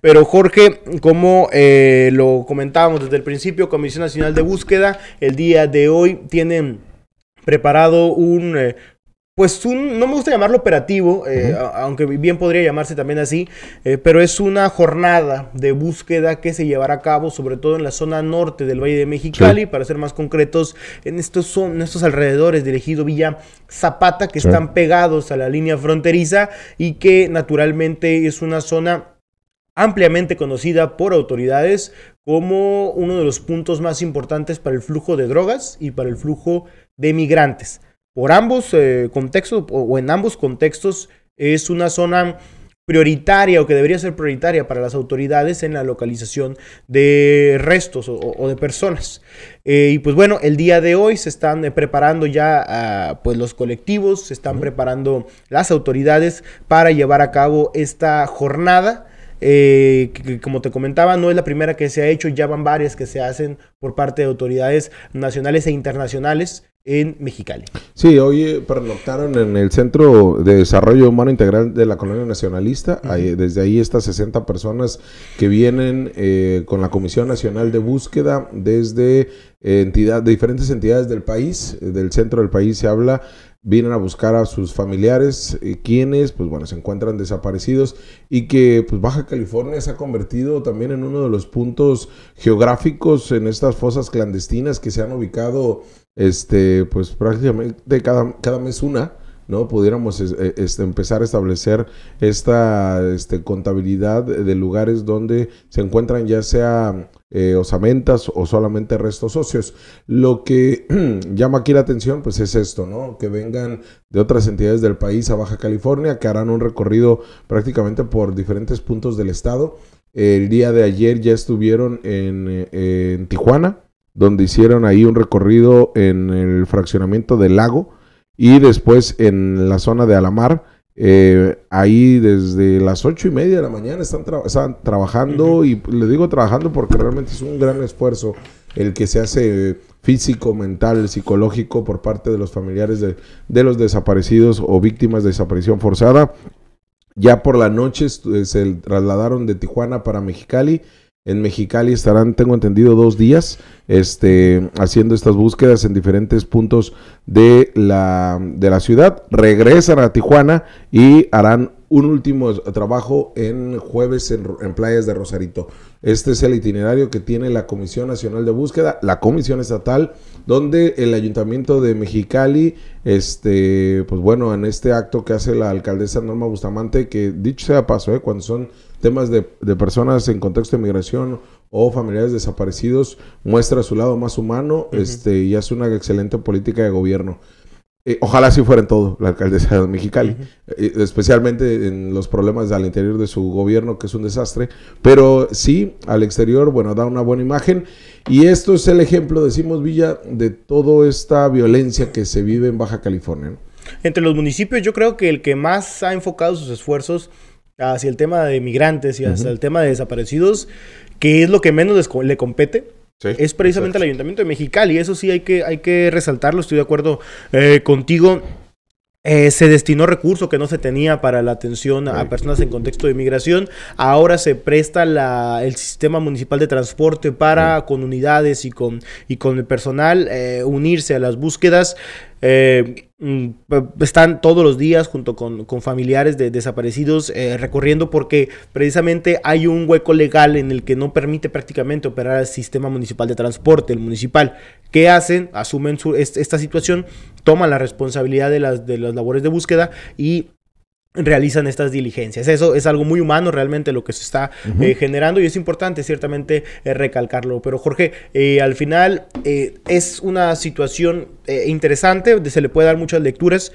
Pero Jorge, como eh, lo comentábamos desde el principio, Comisión Nacional de Búsqueda, el día de hoy tienen preparado un... Eh, pues un, no me gusta llamarlo operativo, eh, aunque bien podría llamarse también así, pero es una jornada de búsqueda que se llevará a cabo sobre todo en la zona norte del Valle de Mexicali, para ser más concretos, en estos, estos alrededores del ejido Villa Zapata, que están pegados a la línea fronteriza y que naturalmente es una zona ampliamente conocida por autoridades como uno de los puntos más importantes para el flujo de drogas y para el flujo de migrantes. Por ambos eh, contextos o en ambos contextos es una zona prioritaria o que debería ser prioritaria para las autoridades en la localización de restos o, de personas. Eh, y pues bueno, el día de hoy se están eh, preparando ya ah, pues los colectivos, se están preparando las autoridades para llevar a cabo esta jornada eh, como te comentaba, no es la primera que se ha hecho, ya van varias que se hacen por parte de autoridades nacionales e internacionales en Mexicali. Sí, hoy eh, pernoctaron en el Centro de Desarrollo Humano Integral de la Colonia Nacionalista. desde ahí estas 60 personas que vienen eh, con la Comisión Nacional de Búsqueda desde eh, entidad, de diferentes entidades del país, del centro del país se habla vienen a buscar a sus familiares, eh, quienes, pues bueno, se encuentran desaparecidos y que pues Baja California se ha convertido también en uno de los puntos geográficos en estas fosas clandestinas que se han ubicado, este, pues prácticamente cada, cada mes una ¿no? Pudiéramos eh, este, empezar a establecer esta este, contabilidad de lugares donde se encuentran ya sea eh, osamentas o solamente restos socios Lo que llama aquí la atención, pues es esto, ¿no? Que vengan de otras entidades del país a Baja California, que harán un recorrido prácticamente por diferentes puntos del estado. El día de ayer ya estuvieron en eh, Tijuana, donde hicieron ahí un recorrido en el fraccionamiento del lago y después en la zona de Alamar, eh, ahí desde las ocho y media de la mañana están, trabajando, y le digo trabajando porque realmente es un gran esfuerzo el que se hace físico, mental, psicológico por parte de los familiares de, de los desaparecidos o víctimas de desaparición forzada. Ya por la noche eh, se trasladaron de Tijuana para Mexicali en Mexicali estarán, tengo entendido, dos días este, haciendo estas búsquedas en diferentes puntos de la, de la ciudad. Regresan a Tijuana y harán un último trabajo en jueves en, playas de Rosarito. Este es el itinerario que tiene la Comisión Nacional de Búsqueda, la Comisión Estatal, donde el Ayuntamiento de Mexicali, este, pues bueno, en este acto que hace la alcaldesa Norma Bustamante, que dicho sea paso, ¿eh? cuando son temas de, personas en contexto de migración o familiares desaparecidos, muestra su lado más humano este, y hace una excelente política de gobierno. Eh, ojalá sí en todo la alcaldesa de Mexicali, eh, eh, especialmente en los problemas al interior de su gobierno, que es un desastre, pero sí, al exterior, bueno, da una buena imagen. Y esto es el ejemplo, decimos Villa, de toda esta violencia que se vive en Baja California. Entre los municipios, yo creo que el que más ha enfocado sus esfuerzos hacia el tema de migrantes y hacia el tema de desaparecidos, que es lo que menos le compete, es precisamente el Ayuntamiento de Mexicali. Eso sí hay que, hay que resaltarlo, estoy de acuerdo eh, contigo. Eh, se destinó recurso que no se tenía para la atención a, personas en contexto de migración. Ahora se presta la, el sistema municipal de transporte para, con unidades y con, y con el personal, eh, unirse a las búsquedas. Eh, mm, pues, están todos los días junto con, familiares de desaparecidos eh, recorriendo porque precisamente hay un hueco legal en el que no permite prácticamente operar el sistema municipal de transporte, el municipal. ¿Qué hacen? Asumen esta situación, toman la responsabilidad de las, de las labores de búsqueda y realizan estas diligencias. Eso es algo muy humano realmente lo que se está eh, generando y es importante ciertamente eh, recalcarlo. Pero Jorge, eh, al final es una situación interesante, se le puede dar muchas lecturas.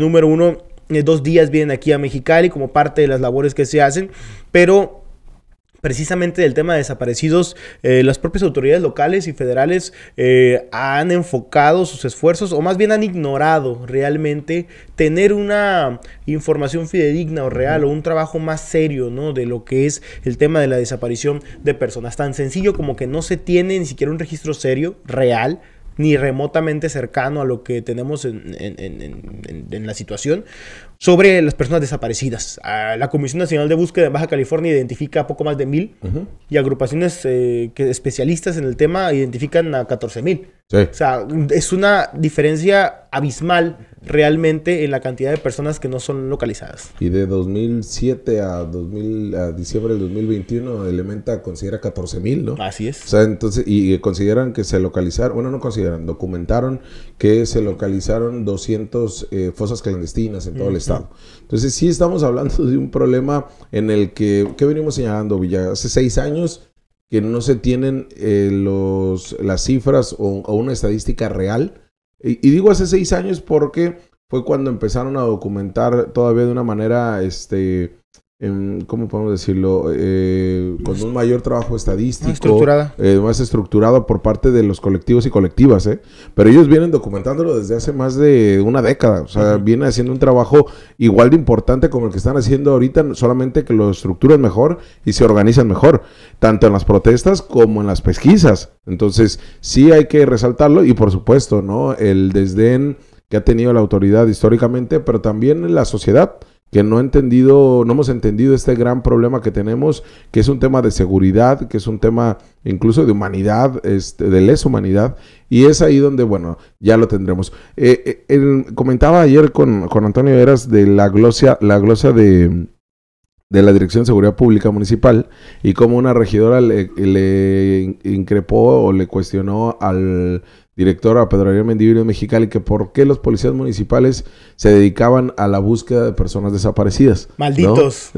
número uno, dos días vienen aquí a Mexicali como parte de las labores que se hacen, pero precisamente del tema de desaparecidos, eh, las propias autoridades locales y federales eh, han enfocado sus esfuerzos o más bien han ignorado realmente tener una información fidedigna o real o un trabajo más serio ¿no? de lo que es el tema de la desaparición de personas. Tan sencillo como que no se tiene ni siquiera un registro serio, real, ni remotamente cercano a lo que tenemos en, en, la situación sobre las personas desaparecidas. La Comisión Nacional de Búsqueda en Baja California identifica poco más de mil y agrupaciones eh, que especialistas en el tema identifican a 14 mil. O sea, es una diferencia abismal realmente en la cantidad de personas que no son localizadas. Y de 2007 a, a diciembre del 2021, Elementa considera 14 mil, ¿no? Así es. O sea, entonces, y consideran que se localizaron, bueno, no consideran, documentaron que se localizaron 200 eh, fosas clandestinas en todo el estado entonces sí estamos hablando de un problema en el que, ¿qué venimos señalando, Villa? Hace seis años que no se tienen eh, los, las cifras o, una estadística real. Y, digo hace seis años porque fue cuando empezaron a documentar todavía de una manera este, ¿cómo podemos decirlo? Eh, con un mayor trabajo estadístico. Más estructurada. Eh, más estructurado por parte de los colectivos y colectivas, ¿eh? Pero ellos vienen documentándolo desde hace más de una década. O sea, vienen haciendo un trabajo igual de importante como el que están haciendo ahorita, solamente que lo estructuran mejor y se organizan mejor, tanto en las protestas como en las pesquisas. Entonces, sí hay que resaltarlo y por supuesto, ¿no? El desdén que ha tenido la autoridad históricamente, pero también la sociedad que no entendido, no hemos entendido este gran problema que tenemos, que es un tema de seguridad, que es un tema incluso de humanidad, este, de lesa humanidad, y es ahí donde, bueno, ya lo tendremos. Eh, eh comentaba ayer con, con Antonio Eras de la glosia, la glosa de de la Dirección de Seguridad Pública Municipal y como una regidora le, increpó o le cuestionó al director, a Pedro Ariel Mendivino de Mexicali, que por qué los policías municipales se dedicaban a la búsqueda de personas desaparecidas. Malditos.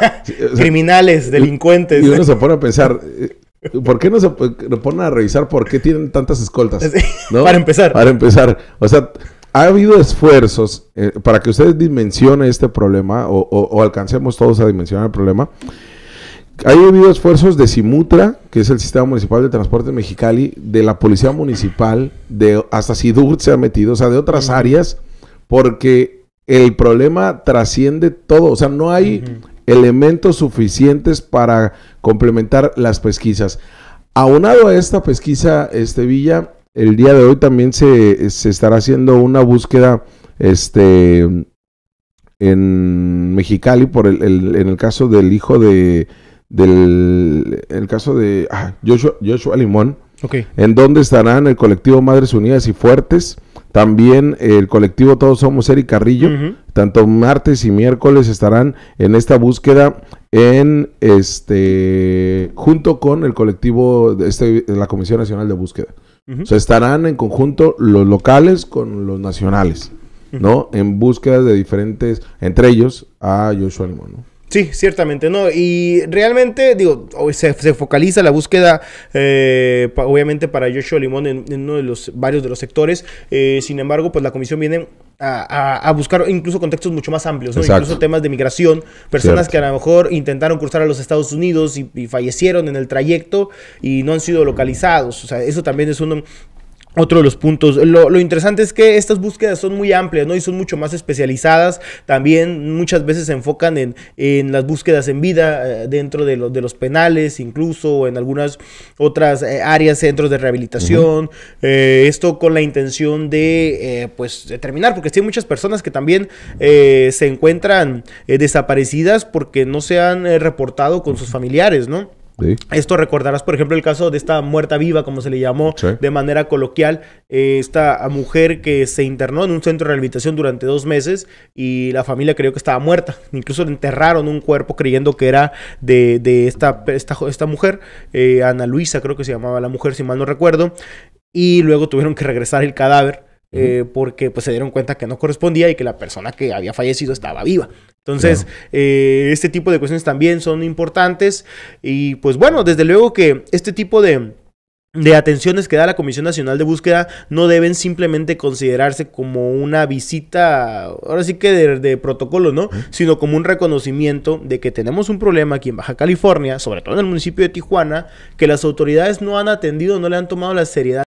Criminales, delincuentes. Y uno se pone a pensar, eh, ¿Por qué no se eh, pone a revisar por qué tienen tantas escoltas? Para empezar. Para empezar. O sea, ha habido esfuerzos eh, para que ustedes dimensionen este problema o, alcancemos todos a dimensionar el problema. Ha habido esfuerzos de Simutra, que es el Sistema Municipal de Transporte Mexicali, de la Policía Municipal, de hasta SIDURT se ha metido, o sea, de otras áreas, porque el problema trasciende todo, o sea, no hay elementos suficientes para complementar las pesquisas. Aunado a esta pesquisa, este Villa, el día de hoy también se, se estará haciendo una búsqueda este, en Mexicali por el, en el caso del hijo de del el caso de ah, Joshua, Limón, okay. en donde estarán el colectivo Madres Unidas y Fuertes, también el colectivo Todos Somos Eric Carrillo, tanto martes y miércoles estarán en esta búsqueda en este junto con el colectivo de este, la Comisión Nacional de Búsqueda. O sea, estarán en conjunto los locales con los nacionales, ¿no? En búsqueda de diferentes, entre ellos a Joshua ¿no? Sí, ciertamente, ¿no? Y realmente, digo, se, se focaliza la búsqueda, eh, obviamente, para Joshua Limón en, uno de los varios de los sectores. Eh, sin embargo, pues la comisión viene a, buscar incluso contextos mucho más amplios, ¿no? Incluso temas de migración, personas que a lo mejor intentaron cruzar a los Estados Unidos y, y, fallecieron en el trayecto y no han sido localizados. O sea, eso también es uno otro de los puntos, lo, interesante es que estas búsquedas son muy amplias, ¿no? Y son mucho más especializadas. También muchas veces se enfocan en, en las búsquedas en vida eh, dentro de, de, los penales, incluso en algunas otras eh, áreas, centros de rehabilitación. Eh, esto con la intención de, pues, determinar, porque sí hay muchas personas que también se encuentran desaparecidas porque no se han reportado con sus familiares, ¿no? Esto recordarás, por ejemplo, el caso de esta muerta viva, como se le llamó de manera coloquial, eh, esta mujer que se internó en un centro de rehabilitación durante dos meses y la familia creyó que estaba muerta. Incluso le enterraron un cuerpo creyendo que era de, esta, esta, esta, mujer, eh, Ana Luisa creo que se llamaba la mujer, si mal no recuerdo, y luego tuvieron que regresar el cadáver eh, porque pues se dieron cuenta que no correspondía y que la persona que había fallecido estaba viva. Entonces, eh, este tipo de cuestiones también son importantes y pues bueno, desde luego que este tipo de, atenciones que da la Comisión Nacional de Búsqueda no deben simplemente considerarse como una visita, ahora sí que de, protocolo, ¿no? Sino como un reconocimiento de que tenemos un problema aquí en Baja California, sobre todo en el municipio de Tijuana, que las autoridades no han atendido, no le han tomado la seriedad.